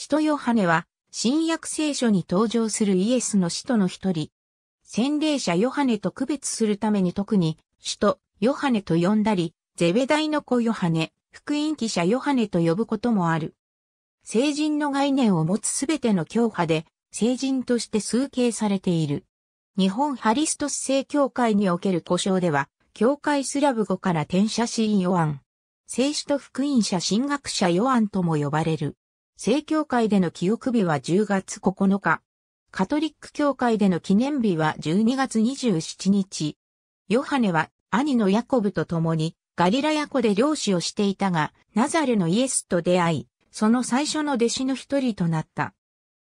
使徒ヨハネは、新約聖書に登場するイエスの使徒の一人。洗礼者ヨハネと区別するために特に、使徒ヨハネと呼んだり、ゼベダイの子ヨハネ、福音記者ヨハネと呼ぶこともある。聖人の概念を持つすべての教派で、聖人として崇敬されている。日本ハリストス聖教会における故障では、教会スラブ語から転写しヨアン。聖使と福音者神学者ヨアンとも呼ばれる。正教会での記憶日は10月9日。カトリック教会での記念日は12月27日。ヨハネは兄のヤコブと共にガリラヤコで漁師をしていたが、ナザレのイエスと出会い、その最初の弟子の一人となった。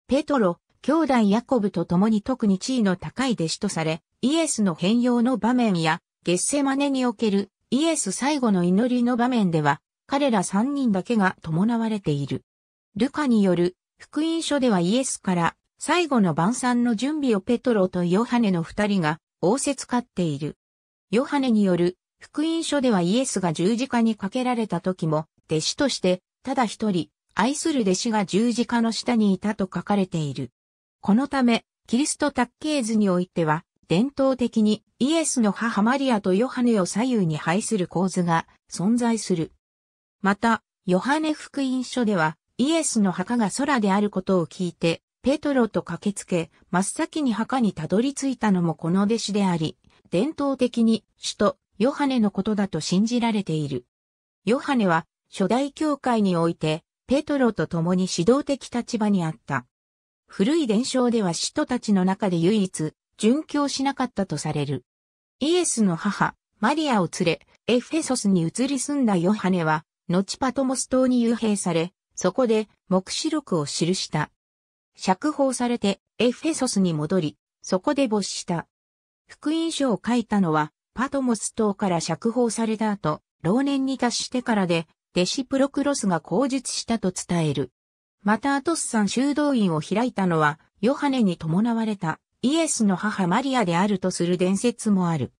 ペトロ、兄弟ヤコブと共に特に地位の高い弟子とされ、イエスの変容の場面や、月世真似におけるイエス最後の祈りの場面では、彼ら三人だけが伴われている。ルカによる福音書ではイエスから最後の晩餐の準備をペトロとヨハネの二人が応接かっている。ヨハネによる福音書ではイエスが十字架にかけられた時も弟子としてただ一人愛する弟子が十字架の下にいたと書かれている。このためキリスト卓形図においては伝統的にイエスの母マリアとヨハネを左右に配する構図が存在する。また、ヨハネ福音書ではイエスの墓が空であることを聞いて、ペトロと駆けつけ、真っ先に墓にたどり着いたのもこの弟子であり、伝統的に首都ヨハネのことだと信じられている。ヨハネは初代教会において、ペトロと共に指導的立場にあった。古い伝承では使徒たちの中で唯一、殉教しなかったとされる。イエスの母、マリアを連れ、エフェソスに移り住んだヨハネは、後パトモス島に幽閉され、そこで、目視録を記した。釈放されて、エフェソスに戻り、そこで没した。福音書を書いたのは、パトモス島から釈放された後、老年に達してからで、弟子プロクロスが口述したと伝える。またアトスさん修道院を開いたのは、ヨハネに伴われたイエスの母マリアであるとする伝説もある。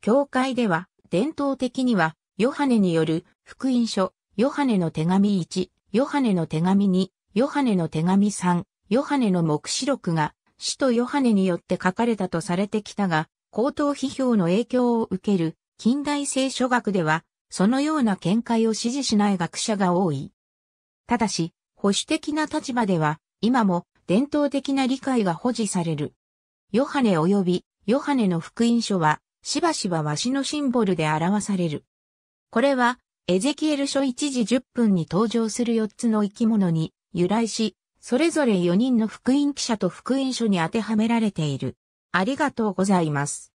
教会では、伝統的には、ヨハネによる福音書、ヨハネの手紙1、ヨハネの手紙2、ヨハネの手紙3、ヨハネの目視録が、使徒ヨハネによって書かれたとされてきたが、高等批評の影響を受ける近代聖書学では、そのような見解を支持しない学者が多い。ただし、保守的な立場では、今も伝統的な理解が保持される。ヨハネ及びヨハネの福音書は、しばしばわしのシンボルで表される。これは、エゼキエル書1時10分に登場する4つの生き物に由来し、それぞれ4人の福音記者と福音書に当てはめられている。ありがとうございます。